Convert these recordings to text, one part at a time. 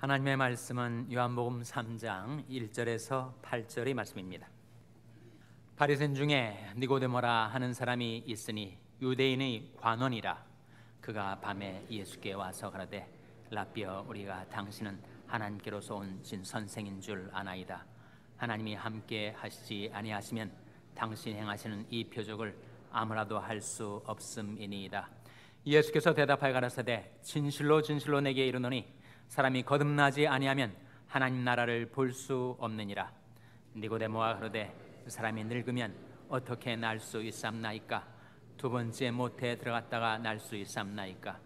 하나님의 말씀은 요한복음 3장 1절에서 8절의 말씀입니다. 바리새인 중에 니고데모라 하는 사람이 있으니 유대인의 관원이라 그가 밤에 예수께 와서 가라되 라비어 우리가 당신은 하나님께로서 온진 선생인 줄 아나이다 하나님이 함께 하시지 아니하시면 당신 행하시는 이 표적을 아무라도 할 수 없음이니이다 예수께서 대답하여 가라사대 진실로 진실로 내게 이르노니 사람이 거듭나지 아니하면 하나님 나라를 볼 수 없느니라 니고데모와 그러되 사람이 늙으면 어떻게 날 수 있삼나이까 두 번째 모에 들어갔다가 날 수 있삼나이까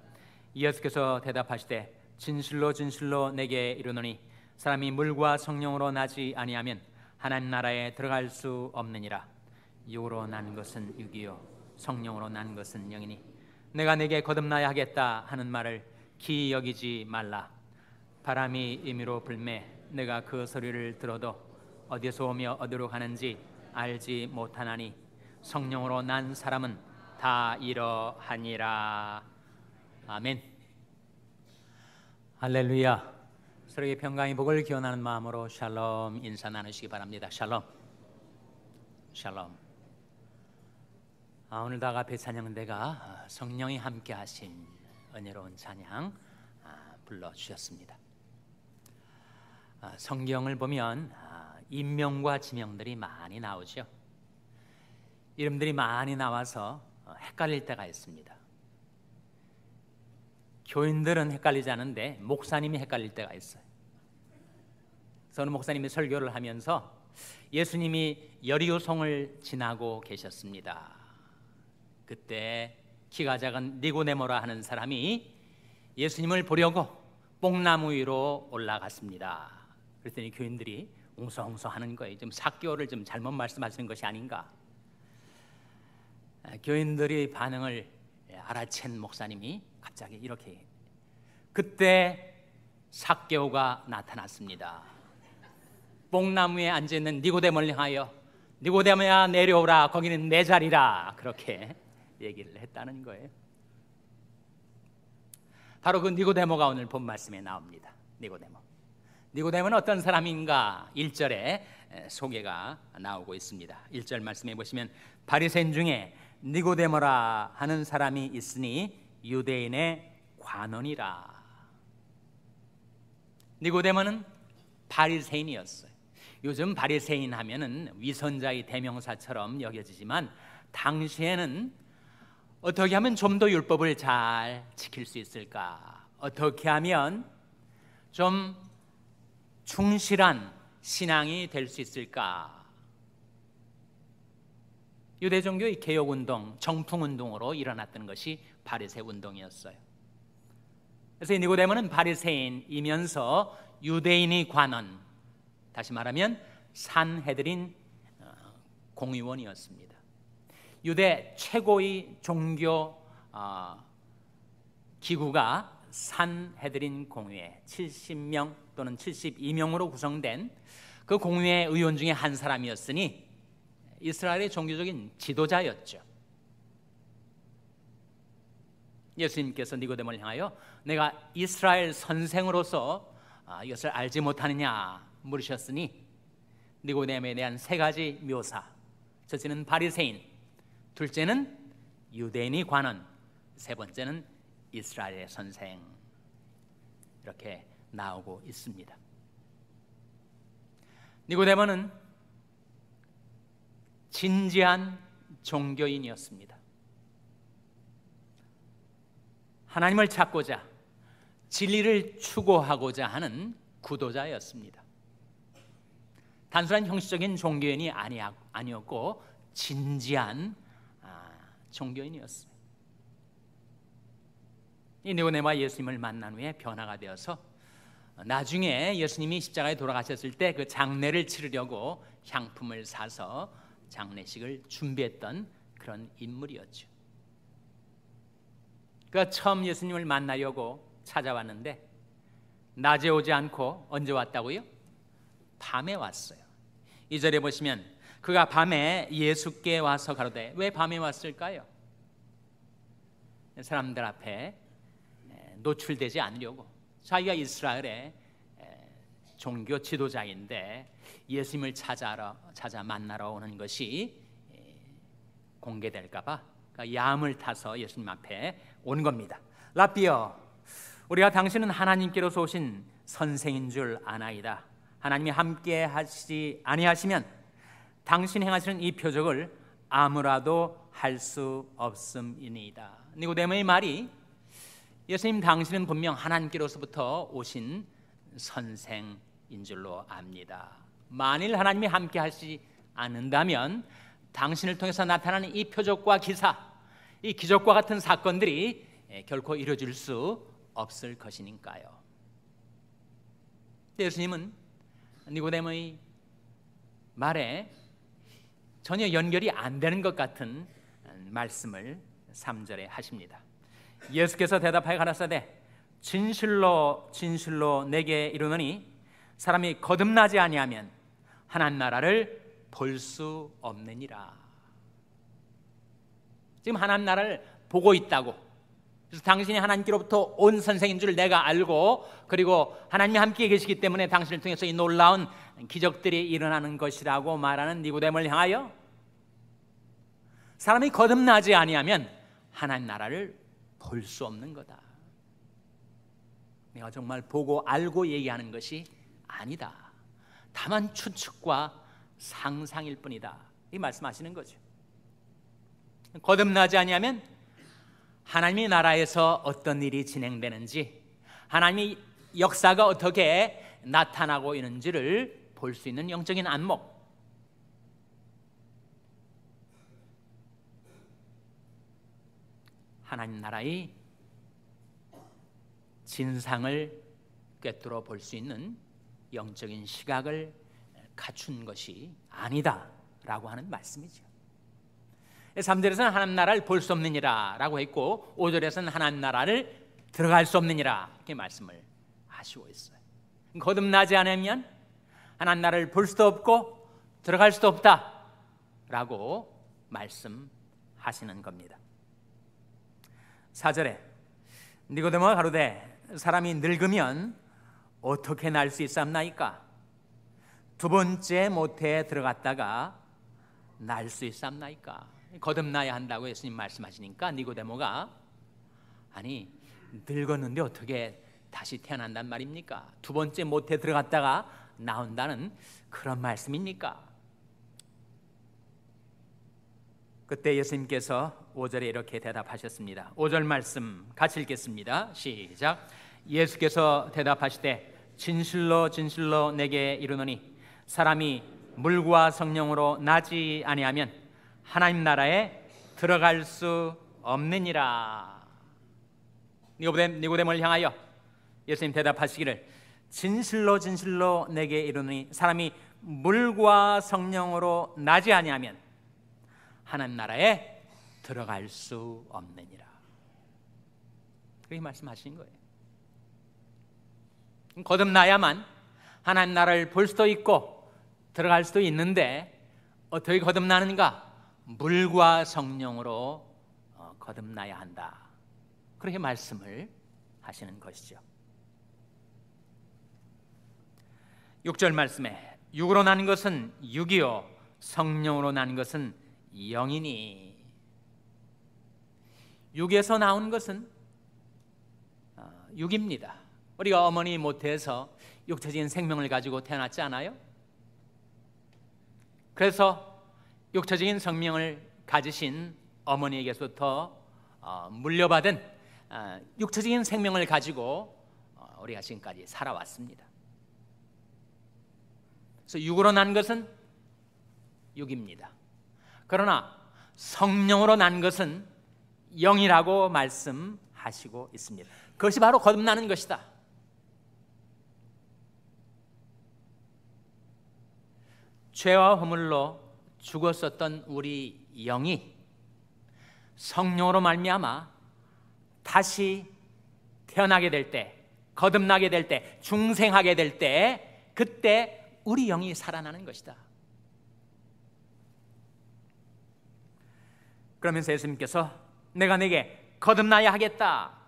예수께서 대답하시되 진실로 진실로 내게 이르노니 사람이 물과 성령으로 나지 아니하면 하나님 나라에 들어갈 수 없느니라 육로난 것은 육이요 성령으로 난 것은 영이니 내가 내게 거듭나야 하겠다 하는 말을 기 여기지 말라 바람이 임의로 불매 내가 그 소리를 들어도 어디서 오며 어디로 가는지 알지 못하나니 성령으로 난 사람은 다 이러하니라 아멘 할렐루야 서로의 평강의 복을 기원하는 마음으로 샬롬 인사 나누시기 바랍니다 샬롬 샬롬 아, 오늘 다가배 찬양대가 성령이 함께 하신 은혜로운 찬양 아, 불러주셨습니다 아, 성경을 보면 아, 인명과 지명들이 많이 나오죠. 이름들이 많이 나와서 어, 헷갈릴 때가 있습니다. 교인들은 헷갈리지 않은데 목사님이 헷갈릴 때가 있어요. 저는 목사님이 설교를 하면서 예수님이 여리요성을 지나고 계셨습니다. 그때 키가 작은 니고네모라 하는 사람이 예수님을 보려고 뽕나무 위로 올라갔습니다. 그랬더니 교인들이 웅성웅성 하는 거예요. 좀4개월좀 잘못 말씀하시는 것이 아닌가. 아, 교인들의 반응을 예, 알아챈 목사님이 갑자기 이렇게 그때 사개가 나타났습니다. 뽕나무에 앉아 있는 니고데몰을 향하여 니고데모야 내려오라 거기는 내 자리라 그렇게 얘기를 했다는 거예요. 바로 그 니고데모가 오늘 본 말씀에 나옵니다. 니고데모. 니고데모는 어떤 사람인가 1절에 소개가 나오고 있습니다. 1절 말씀해 보시면 바리새인 중에 니고데모라 하는 사람이 있으니 유대인의 관원이라. 니고데모는 바리새인이었어요. 요즘 바리새인 하면은 위선자의 대명사처럼 여겨지지만 당시에는 어떻게 하면 좀 더 율법을 잘 지킬 수 있을까? 어떻게 하면 좀 충실한 신앙이 될 수 있을까? 유대 종교의 개혁 운동, 정풍 운동으로 일어났던 것이 바리새 운동이었어요. 그래서 니고데모는 바리새인이면서 유대인의 관원, 다시 말하면 산헤드린 어, 공의원이었습니다. 유대 최고의 종교 어, 기구가 산헤드린 공회 의 70명 또는 72명으로 구성된 그 공회 의원 중에 한 사람이었으니 이스라엘의 종교적인 지도자였죠. 예수님께서 니고데모를 향하여 내가 이스라엘 선생으로서 아, 이것을 알지 못하느냐 물으셨으니 니고데모에 대한 세 가지 묘사 첫째는 바리새인, 둘째는 유대인이 관원, 세 번째는 이스라엘의 선생 이렇게 나오고 있습니다. 니고데모는 진지한 종교인이었습니다. 하나님을 찾고자 진리를 추구하고자 하는 구도자였습니다. 단순한 형식적인 종교인이 아니었고 진지한 아, 종교인이었습니다. 이 네오네마 예수님을 만난 후에 변화가 되어서 나중에 예수님이 십자가에 돌아가셨을 때 그 장례를 치르려고 향품을 사서 장례식을 준비했던 그런 인물이었죠. 그 처음 예수님을 만나려고 찾아왔는데 낮에 오지 않고 언제 왔다고요? 밤에 왔어요. 이 절에 보시면 그가 밤에 예수께 와서 가로되 왜 밤에 왔을까요? 사람들 앞에 네, 노출되지 않으려고 자기가 이스라엘의 종교 지도자인데 예수님을 찾아러, 찾아 만나러 오는 것이 공개될까봐 그러니까 야함을 타서 예수님 앞에 온 겁니다. 라비어, 우리가 당신은 하나님께로서 오신 선생인 줄 아나이다. 하나님이 함께 하시지 아니하시면 당신 행하시는 이 표적을 아무라도 할 수 없음이니이다. 니고데모의 말이 예수님 당신은 분명 하나님께로서부터 오신 선생인 줄로 압니다. 만일 하나님이 함께 하시 않는다면 당신을 통해서 나타나는 이 표적과 기사, 이 기적과 같은 사건들이 예, 결코 이루어질 수 없을 것이니까요. 예수님은 니고데모의 말에 전혀 연결이 안 되는 것 같은 음, 말씀을 3절에 하십니다. 예수께서 대답하여 가라사대 진실로 진실로 내게 이르노니 사람이 거듭나지 아니하면 하나님 나라를 볼 수 없느니라. 지금 하나님 나라를 보고 있다고. 그래서 당신이 하나님께로부터 온 선생인 줄 내가 알고 그리고 하나님이 함께 계시기 때문에 당신을 통해서 이 놀라운 기적들이 일어나는 것이라고 말하는 니고데모를 향하여 사람이 거듭나지 아니하면 하나님 나라를 볼수 없는 거다. 내가 정말 보고 알고 얘기하는 것이 아니다. 다만 추측과 상상일 뿐이다. 이 말씀하시는 거죠. 거듭나지 아니하면 하나님의 나라에서 어떤 일이 진행되는지 하나님의 역사가 어떻게 나타나고 있는지를 볼 수 있는 영적인 안목 하나님 나라의 진상을 꿰뚫어 볼 수 있는 영적인 시각을 갖춘 것이 아니다라고 하는 말씀이죠. 3절에서는 하나님 나라를 볼 수 없느니라라고 했고 5절에서는 하나님 나라를 들어갈 수 없느니라 이렇게 말씀을 하시고 있어요. 거듭나지 않으면 하나님 나라를 볼 수도 없고 들어갈 수도 없다라고 말씀하시는 겁니다. 4절에 니고데모가 로되 사람이 늙으면 어떻게 날 수 있삼나이까 두 번째 모태에 들어갔다가 날 수 있삼나이까 거듭나야 한다고 예수님 말씀하시니까 니고데모가 아니 늙었는데 어떻게 다시 태어난단 말입니까? 두 번째 모태 들어갔다가 나온다는 그런 말씀입니까? 그때 예수님께서 5절에 이렇게 대답하셨습니다. 5절 말씀 같이 읽겠습니다. 시작. 예수께서 대답하시되 진실로 진실로 내게 이르노니 사람이 물과 성령으로 나지 아니하면 하나님 나라에 들어갈 수 없느니라. 니고데니고데모 향하여 예수님 대답하시기를 진실로 진실로 내게 이르노니 사람이 물과 성령으로 나지 아니하면 하나님 나라에 들어갈 수 없느니라. 그렇게 말씀하신 거예요. 거듭나야만 하나님 나라를 볼 수도 있고 들어갈 수도 있는데 어떻게 거듭나는가? 물과 성령으로 어, 거듭나야 한다. 그렇게 말씀을 하시는 것이죠. 6절 말씀에 육으로 난 것은 육이요 성령으로 난 것은 영이니 육에서 나온 것은 어, 육입니다. 우리가 어머니 못해서 육체적인 생명을 가지고 태어났지 않아요? 그래서 육체적인 생명을 가지신 어머니에게서부터 어, 물려받은 어, 육체적인 생명을 가지고 우리가 지금까지 살아왔습니다. 그래서 육으로 난 것은 육입니다. 그러나 성령으로 난 것은 영이라고 말씀하시고 있습니다. 그것이 바로 거듭나는 것이다. 죄와 허물로 죽었었던 우리 영이 성령으로 말미암아 다시 태어나게 될 때, 거듭나게 될 때, 중생하게 될 때, 그때 우리 영이 살아나는 것이다. 그러면서 예수님께서 내가 내게 거듭나야 하겠다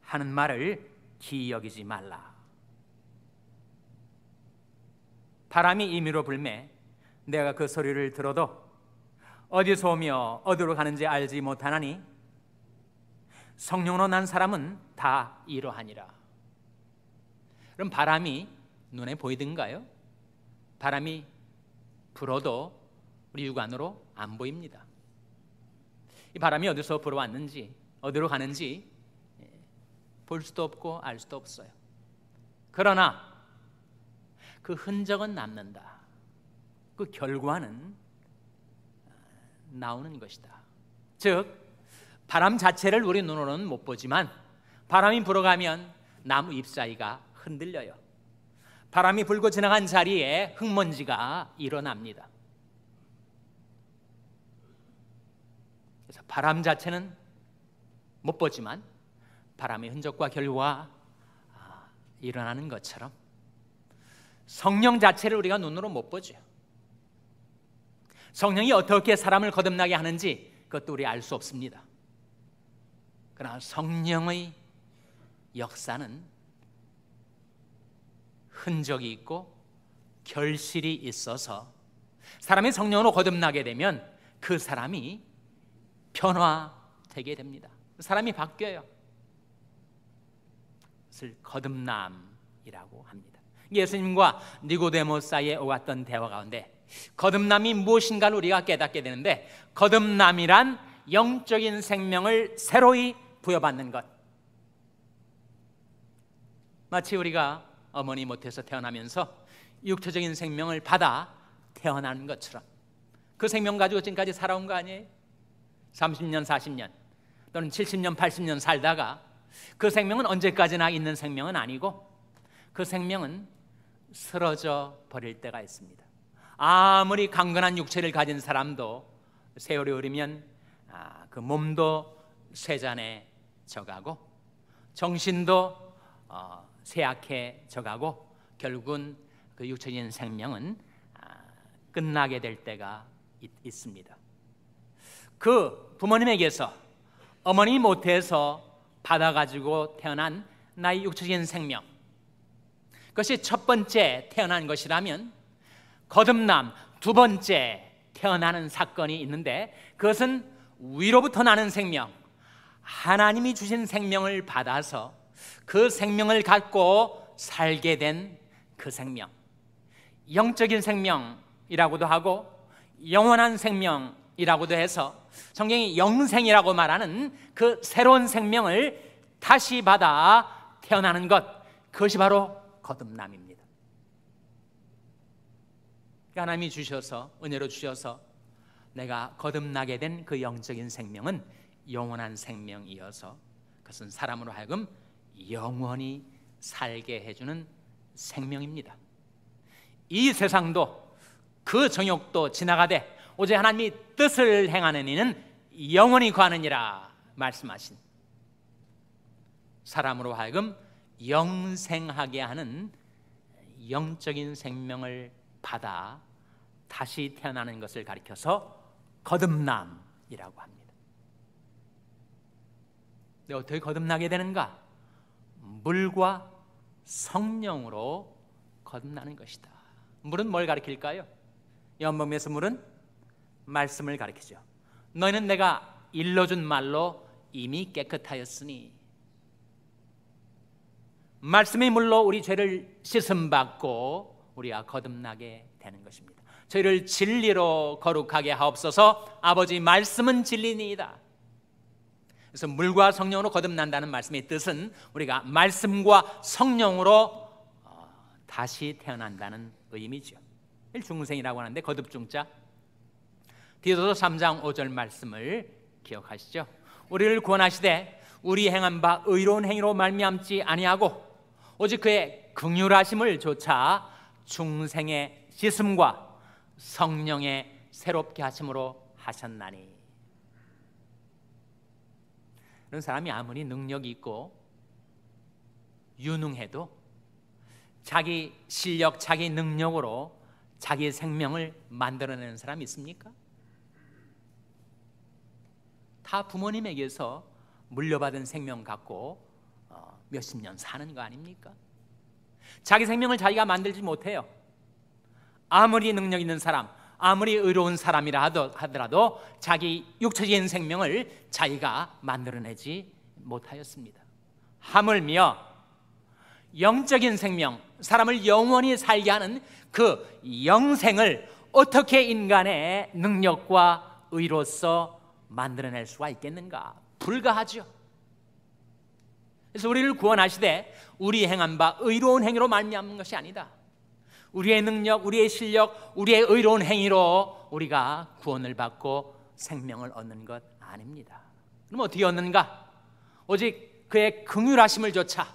하는 말을 기여기지 말라. 바람이 임의로 불매 내가 그 소리를 들어도 어디서 오며 어디로 가는지 알지 못하나니 성령으로 난 사람은 다 이러하니라. 그럼 바람이 눈에 보이든가요? 바람이 불어도 우리 육안으로 안 보입니다. 바람이 어디서 불어왔는지 어디로 가는지 예, 볼 수도 없고 알 수도 없어요. 그러나 그 흔적은 남는다. 그 결과는 아, 나오는 것이다. 즉 바람 자체를 우리 눈으로는 못 보지만 바람이 불어가면 나무 잎사이가 흔들려요. 바람이 불고 지나간 자리에 흙먼지가 일어납니다. 바람 자체는 못 보지만 바람의 흔적과 결과 아, 일어나는 것처럼 성령 자체를 우리가 눈으로 못 보죠. 성령이 어떻게 사람을 거듭나게 하는지 그것도 우리 알 수 없습니다. 그러나 성령의 역사는 흔적이 있고 결실이 있어서 사람이 성령으로 거듭나게 되면 그 사람이 변화되게 됩니다. 사람이 바뀌어요. 그것을 거듭남이라고 합니다. 예수님과 니고데모사의 오갔던 대화 가운데 거듭남이 무엇인가를 우리가 깨닫게 되는데 거듭남이란 영적인 생명을 새로이 부여받는 것. 마치 우리가 어머니 못해서 태어나면서 육체적인 생명을 받아 태어나는 것처럼 그 생명 가지고 지금까지 살아온 거 아니에요? 30년, 40년 또는 70년, 80년 살다가 그 생명은 언제까지나 있는 생명은 아니고 그 생명은 쓰러져 버릴 때가 있습니다. 아무리 강건한 육체를 가진 사람도 세월이 흐르면 아, 그 몸도 쇠잔에 져가고 정신도 어, 쇠약해 져가고 결국은 그 육체적인 생명은 아, 끝나게 될 때가 있, 있습니다. 그 부모님에게서 어머니 모태에서 받아가지고 태어난 나의 육체적인 생명 그것이 첫 번째 태어난 것이라면 거듭남 두 번째 태어나는 사건이 있는데 그것은 위로부터 나는 생명 하나님이 주신 생명을 받아서 그 생명을 갖고 살게 된 그 생명 영적인 생명이라고도 하고 영원한 생명 이라고도 해서 성경이 영생이라고 말하는 그 새로운 생명을 다시 받아 태어나는 것 그것이 바로 거듭남입니다. 하나님이 주셔서 은혜로 주셔서 내가 거듭나게 된 그 영적인 생명은 영원한 생명이어서 그것은 사람으로 하여금 영원히 살게 해주는 생명입니다. 이 세상도 그 정욕도 지나가되 오직 하나님이 뜻을 행하는 이는 영원히 구하느니라 말씀하신 사람으로 하여금 영생하게 하는 영적인 생명을 받아 다시 태어나는 것을 가리켜서 거듭남이라고 합니다. 근데 어떻게 거듭나게 되는가? 물과 성령으로 거듭나는 것이다. 물은 뭘 가리킬까요? 연봉에서 물은 말씀을 가리키죠. 너희는 내가 일러준 말로 이미 깨끗하였으니 말씀의 물로 우리 죄를 씻음 받고 우리가 거듭나게 되는 것입니다. 저희를 진리로 거룩하게 하옵소서. 아버지 말씀은 진리니이다. 그래서 물과 성령으로 거듭난다는 말씀의 뜻은 우리가 말씀과 성령으로 어, 다시 태어난다는 의미죠. 중생이라고 하는데 거듭중자 디도서 3장 5절 말씀을 기억하시죠? 우리를 구원하시되 우리 행한 바 의로운 행위로 말미암지 아니하고 오직 그의 긍휼하심을 조차 중생의 씻음과 성령의 새롭게 하심으로 하셨나니 이런 사람이 아무리 능력이 있고 유능해도 자기 실력, 자기 능력으로 자기 생명을 만들어내는 사람이 있습니까? 다 부모님에게서 물려받은 생명 갖고 어, 몇십 년 사는 거 아닙니까? 자기 생명을 자기가 만들지 못해요. 아무리 능력 있는 사람, 아무리 의로운 사람이라 하더라도 자기 육체적인 생명을 자기가 만들어내지 못하였습니다. 하물며 영적인 생명, 사람을 영원히 살게 하는 그 영생을 어떻게 인간의 능력과 의로서 만들어낼 수가 있겠는가? 불가하죠. 그래서 우리를 구원하시되 우리 행한 바 의로운 행위로 말미암는 것이 아니다. 우리의 능력, 우리의 실력, 우리의 의로운 행위로 우리가 구원을 받고 생명을 얻는 것 아닙니다. 그럼 어떻게 얻는가? 오직 그의 긍휼하심을 조차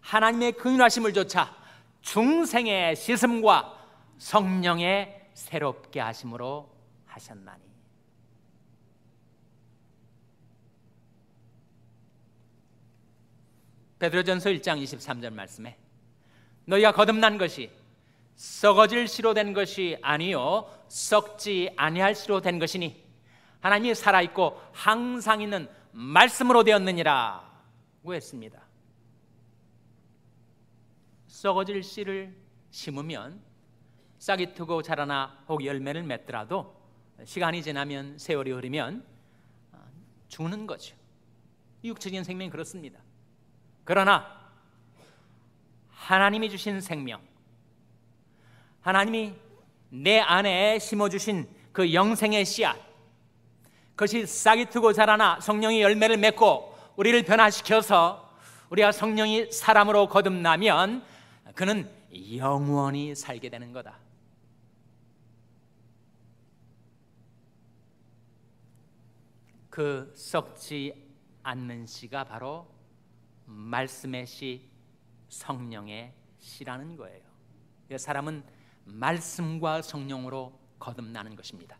하나님의 긍휼하심을 조차 중생의 시슴과 성령의 새롭게 하심으로 하셨나니 베드로전서 1장 23절 말씀에 너희가 거듭난 것이 썩어질 시로 된 것이 아니요 썩지 아니할 시로 된 것이니 하나님이 살아 있고 항상 있는 말씀으로 되었느니라고 했습니다. 썩어질 씨를 심으면 싹이 트고 자라나 혹 열매를 맺더라도 시간이 지나면 세월이 흐르면 아, 죽는 거죠. 육체적인 생명이 그렇습니다. 그러나 하나님이 주신 생명, 하나님이 내 안에 심어주신 그 영생의 씨앗, 그것이 싹이 트고 자라나 성령이 열매를 맺고 우리를 변화시켜서 우리가 성령이 사람으로 거듭나면 그는 영원히 살게 되는 거다. 그 썩지 않는 씨가 바로 말씀의 시, 성령의 시라는 거예요. 사람은 말씀과 성령으로 거듭나는 것입니다.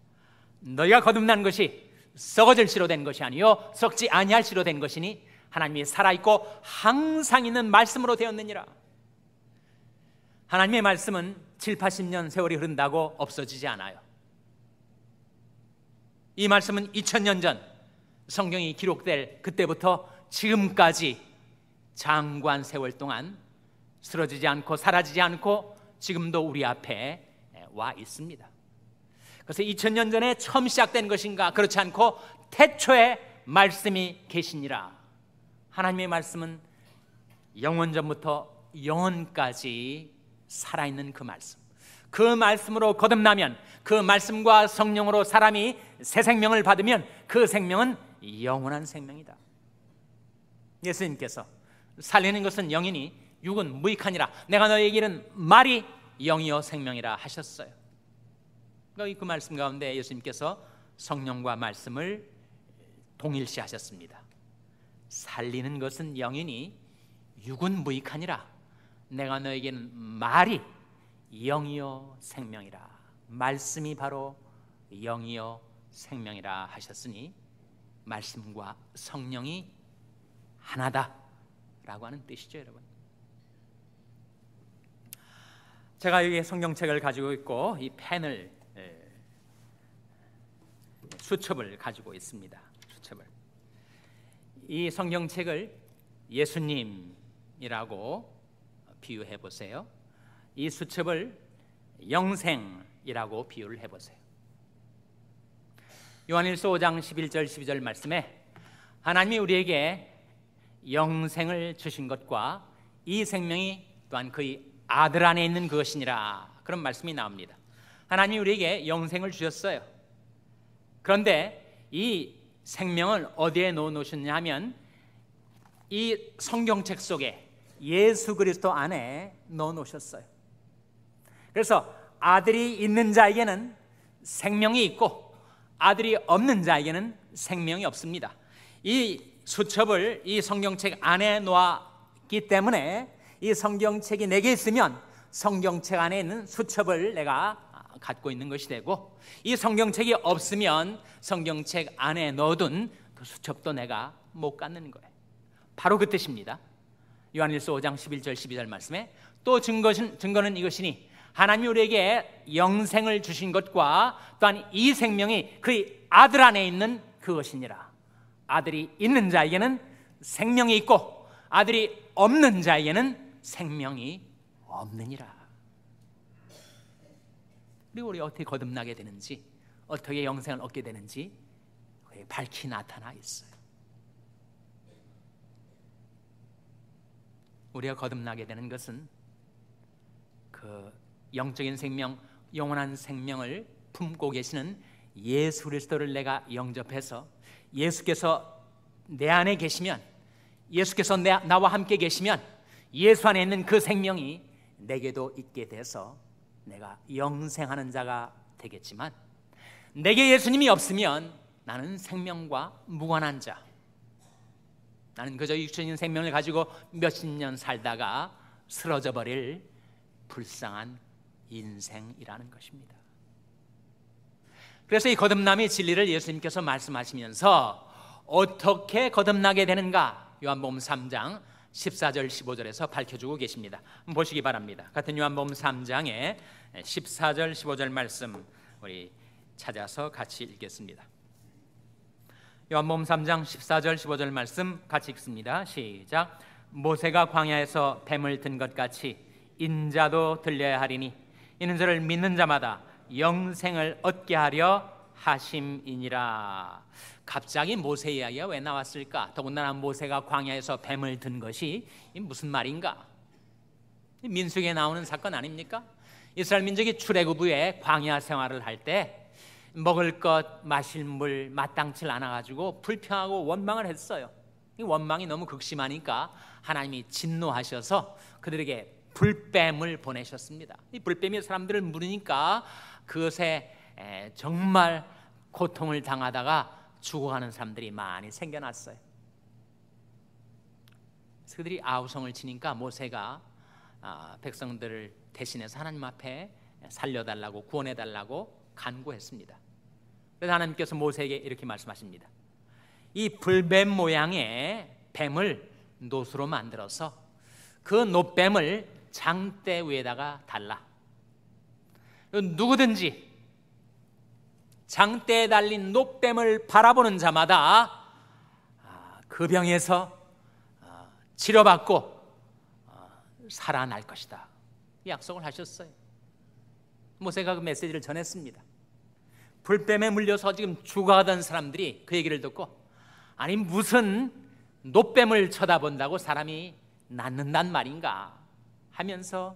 너희가 거듭난 것이 썩어질 시로 된 것이 아니요 썩지 아니할 시로 된 것이니 하나님이 살아 있고 항상 있는 말씀으로 되었느니라. 하나님의 말씀은 7, 80년 세월이 흐른다고 없어지지 않아요. 이 말씀은 2000년 전 성경이 기록될 그때부터 지금까지 장관 세월 동안 쓰러지지 않고 사라지지 않고 지금도 우리 앞에 와 있습니다. 그래서 2000년 전에 처음 시작된 것인가 그렇지 않고 태초에 말씀이 계시니라. 하나님의 말씀은 영원 전부터 영원까지 살아 있는 그 말씀. 그 말씀으로 거듭나면 그 말씀과 성령으로 사람이 새 생명을 받으면 그 생명은 영원한 생명이다. 예수님께서 살리는 것은 영이니 육은 무익하니라. 내가 너에게 이른 말이 영이요 생명이라 하셨어요. 그 말씀 가운데 예수님께서 성령과 말씀을 동일시하셨습니다. 살리는 것은 영이니 육은 무익하니라. 내가 너에게는 말이 영이요 생명이라. 말씀이 바로 영이요 생명이라 하셨으니 말씀과 성령이 하나다. 라고 하는 뜻이죠 여러분 제가 여기 성경책을 가지고 있고 이 펜을 예, 수첩을 가지고 있습니다 수첩을 이 성경책을 예수님이라고 비유해 보세요 이 수첩을 영생이라고 비유를 해 보세요 요한일서 5장 11절 12절 말씀에 하나님이 우리에게 영생을 주신 것과 이 생명이 또한 그의 아들 안에 있는 것이니라 그런 말씀이 나옵니다. 하나님이 우리에게 영생을 주셨어요. 그런데 이 생명을 어디에 놓으셨냐 하면 이 성경책 속에 예수 그리스도 안에 넣어 놓으셨어요. 그래서 아들이 있는 자에게는 생명이 있고 아들이 없는 자에게는 생명이 없습니다. 이 수첩을 이 성경책 안에 놓았기 때문에 이 성경책이 내게 있으면 성경책 안에 있는 수첩을 내가 갖고 있는 것이 되고 이 성경책이 없으면 성경책 안에 넣어둔 그 수첩도 내가 못 갖는 거예요. 바로 그 뜻입니다. 요한일서 5장 11절 12절 말씀에 또 증거는, 증거는 이것이니 하나님이 우리에게 영생을 주신 것과 또한 이 생명이 그의 아들 안에 있는 그것이니라. 아들이 있는 자에게는 생명이 있고 아들이 없는 자에게는 생명이 없느니라. 그리고 우리 어떻게 거듭나게 되는지, 어떻게 영생을 얻게 되는지 밝히 나타나 있어요. 우리가 거듭나게 되는 것은 그 영적인 생명, 영원한 생명을 품고 계시는 예수 그리스도를 내가 영접해서 예수께서 내 안에 계시면 예수께서 내, 나와 함께 계시면 예수 안에 있는 그 생명이 내게도 있게 돼서 내가 영생하는 자가 되겠지만 내게 예수님이 없으면 나는 생명과 무관한 자 나는 그저 육신인 생명을 가지고 몇십 년 살다가 쓰러져 버릴 불쌍한 인생이라는 것입니다. 그래서 이 거듭남의 진리를 예수님께서 말씀하시면서 어떻게 거듭나게 되는가 요한복음 3장 14절 15절에서 밝혀주고 계십니다. 보시기 바랍니다. 같은 요한복음 3장의 14절 15절 말씀 우리 찾아서 같이 읽겠습니다. 요한복음 3장 14절 15절 말씀 같이 읽습니다. 시작. 모세가 광야에서 뱀을 든 것 같이 인자도 들려야 하리니 이는 저를 믿는 자마다 영생을 얻게 하려 하심이니라. 갑자기 모세 이야기가 왜 나왔을까? 더군다나 모세가 광야에서 뱀을 든 것이 무슨 말인가? 민수기에 나오는 사건 아닙니까? 이스라엘 민족이 출애굽 후에 광야 생활을 할 때 먹을 것, 마실 물 마땅치 않아 가지고 불평하고 원망을 했어요. 이 원망이 너무 극심하니까 하나님이 진노하셔서 그들에게 불뱀을 보내셨습니다. 이 불뱀이 사람들을 물으니까 그것에 정말 고통을 당하다가 죽어가는 사람들이 많이 생겨났어요. 그들이 아우성을 치니까 모세가 아, 백성들을 대신해서 하나님 앞에 살려달라고 구원해달라고 간구했습니다. 그래서 하나님께서 모세에게 이렇게 말씀하십니다. 이 불뱀 모양의 뱀을 노수로 만들어서 그 노뱀을 장대 위에다가 달라. 누구든지 장대에 달린 노뱀을 바라보는 자마다 아, 그 병에서 아, 치료받고 아, 살아날 것이다. 약속을 하셨어요. 모세가 그 메시지를 전했습니다. 불뱀에 물려서 지금 죽어가던 사람들이 그 얘기를 듣고 아니 무슨 노뱀을 쳐다본다고 사람이 낫는단 말인가 하면서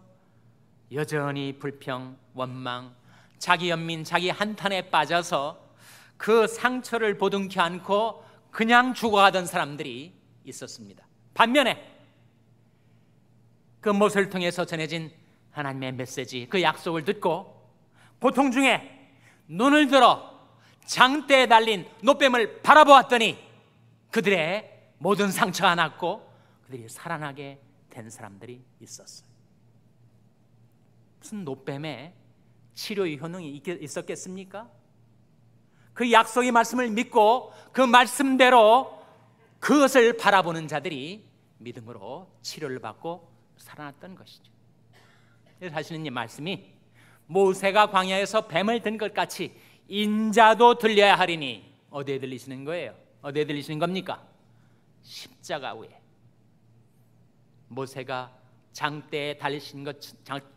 여전히 불평, 원망, 자기 연민, 자기 한탄에 빠져서 그 상처를 보듬지 않고 그냥 죽어가던 사람들이 있었습니다. 반면에 그 못을 통해서 전해진 하나님의 메시지, 그 약속을 듣고 고통 중에 눈을 들어 장대에 달린 노뱀을 바라보았더니 그들의 모든 상처가 났고 그들이 살아나게 된 사람들이 있었어요. 무슨 노뱀에 치료의 효능이 있었겠습니까? 그 약속의 말씀을 믿고 그 말씀대로 그것을 바라보는 자들이 믿음으로 치료를 받고 살아났던 것이죠. 하시는 이 말씀이 모세가 광야에서 뱀을 든 것 같이 인자도 들려야 하리니 어디에 들리시는 거예요? 어디에 들리시는 겁니까? 십자가 위에 모세가 장대에 달리신 것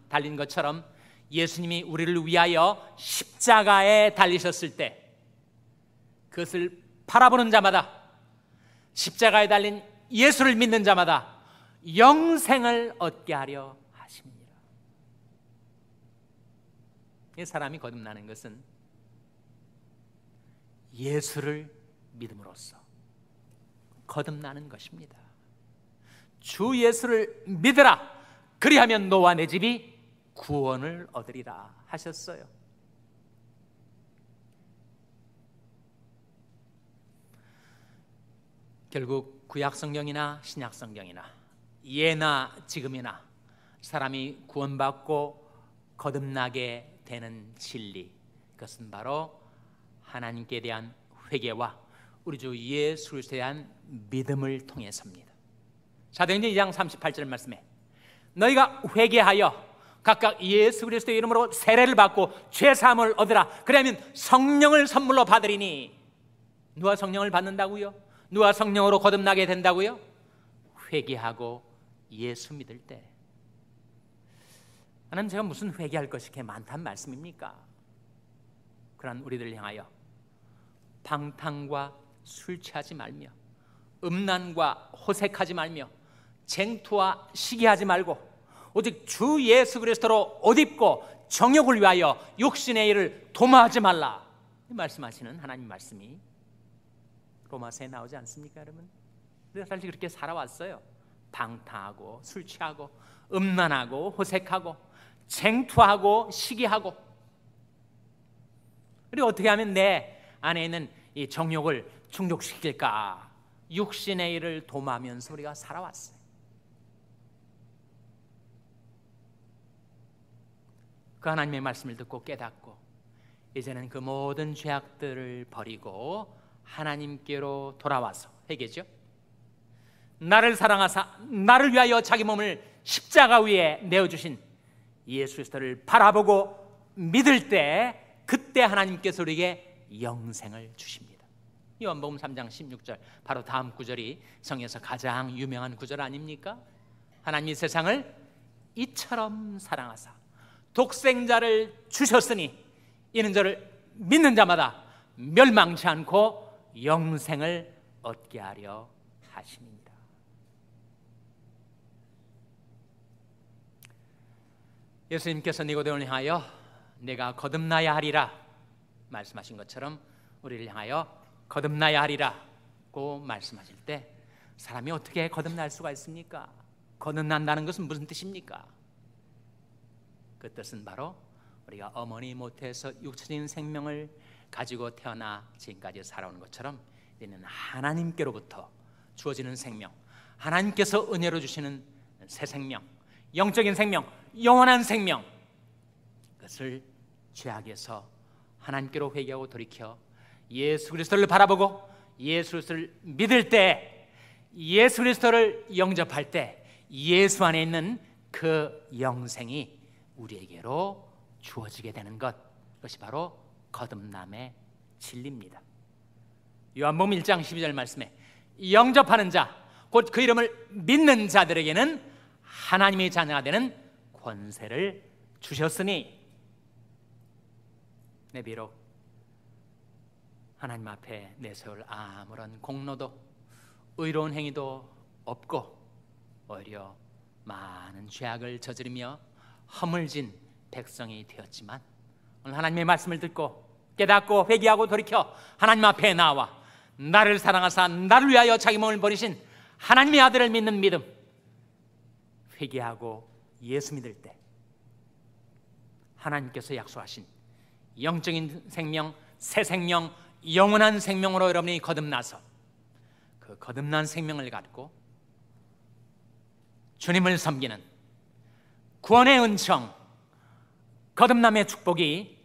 달린 것처럼 예수님이 우리를 위하여 십자가에 달리셨을 때 그것을 바라보는 자마다 십자가에 달린 예수를 믿는 자마다 영생을 얻게 하려 하십니다. 이 사람이 거듭나는 것은 예수를 믿음으로써 거듭나는 것입니다. 주 예수를 믿으라. 그리하면 너와 내 집이 구원을 얻으리라 하셨어요. 결국 구약 성경이나 신약 성경이나 예나 지금이나 사람이 구원받고 거듭나게 되는 진리 그것은 바로 하나님께 대한 회개와 우리 주 예수 에 대한 믿음을 통해서입니다. 사도행전 2장 38절 말씀에 너희가 회개하여 각각 예수 그리스도의 이름으로 세례를 받고 죄 사함을 얻으라. 그러면 성령을 선물로 받으리니 누가 성령을 받는다고요? 누가 성령으로 거듭나게 된다고요? 회개하고 예수 믿을 때. 하나님 제가 무슨 회개할 것이 이렇게 많단 말씀입니까? 그러우리들 향하여 방탕과 술 취하지 말며 음란과 호색하지 말며 쟁투와 시기하지 말고 오직 주 예수 그리스도로 옷 입고 정욕을 위하여 육신의 일을 도모하지 말라 말씀하시는 하나님 말씀이 로마서에 나오지 않습니까 여러분? 우리가 사실 그렇게 살아왔어요 방탕하고 술 취하고 음란하고 호색하고 쟁투하고 시기하고 그리고 어떻게 하면 내 안에 있는 이 정욕을 충족시킬까 육신의 일을 도마하면서 우리가 살아왔어요 그 하나님의 말씀을 듣고 깨닫고 이제는 그 모든 죄악들을 버리고 하나님께로 돌아와서 회개죠. 나를 사랑하사 나를 위하여 자기 몸을 십자가 위에 내어 주신 예수 그리스도를 바라보고 믿을 때 그때 하나님께서 우리에게 영생을 주십니다. 요한복음 3장 16절 바로 다음 구절이 성에서 가장 유명한 구절 아닙니까? 하나님이 세상을 이처럼 사랑하사 독생자를 주셨으니 이는 저를 믿는 자마다 멸망치 않고 영생을 얻게 하려 하십니다. 예수님께서 니고데온을 향하여 내가 거듭나야 하리라 말씀하신 것처럼 우리를 향하여 거듭나야 하리라고 말씀하실 때 사람이 어떻게 거듭날 수가 있습니까? 거듭난다는 것은 무슨 뜻입니까? 그 뜻은 바로 우리가 어머니 모태에서 육체적인 생명을 가지고 태어나 지금까지 살아온 것처럼 이는 하나님께로부터 주어지는 생명, 하나님께서 은혜로 주시는 새 생명, 영적인 생명, 영원한 생명 그것을 죄악에서 하나님께로 회개하고 돌이켜 예수 그리스도를 바라보고 예수 그리스도를 믿을 때 예수 그리스도를 영접할 때 예수 안에 있는 그 영생이 우리에게로 주어지게 되는 것 그것이 바로 거듭남의 진리입니다. 요한복음 1장 12절 말씀에 영접하는 자곧 그 이름을 믿는 자들에게는 하나님의 자녀가 되는 권세를 주셨으니 내 비록 하나님 앞에 내세울 아무런 공로도 의로운 행위도 없고 오히려 많은 죄악을 저지르며 허물진 백성이 되었지만 오늘 하나님의 말씀을 듣고 깨닫고 회개하고 돌이켜 하나님 앞에 나와 나를 사랑하사 나를 위하여 자기 몸을 버리신 하나님의 아들을 믿는 믿음 회개하고 예수 믿을 때 하나님께서 약속하신 영적인 생명, 새 생명, 영원한 생명으로 여러분이 거듭나서 그 거듭난 생명을 갖고 주님을 섬기는 구원의 은총, 거듭남의 축복이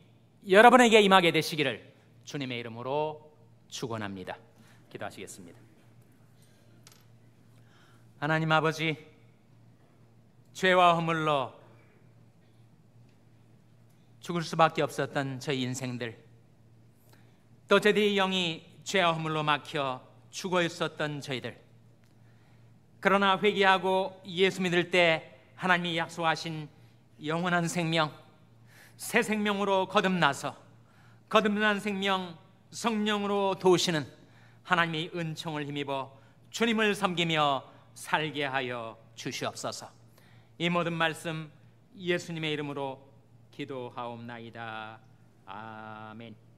여러분에게 임하게 되시기를 주님의 이름으로 축원합니다. 기도하시겠습니다. 하나님 아버지 죄와 허물로 죽을 수밖에 없었던 저희 인생들 또저희 영이 죄와 허물로 막혀 죽어 있었던 저희들 그러나 회개하고 예수 믿을 때 하나님이 약속하신 영원한 생명, 새 생명으로 거듭나서 거듭난 생명 성령으로 도우시는 하나님의 은총을 힘입어 주님을 섬기며 살게 하여 주시옵소서. 이 모든 말씀 예수님의 이름으로 기도하옵나이다. 아멘.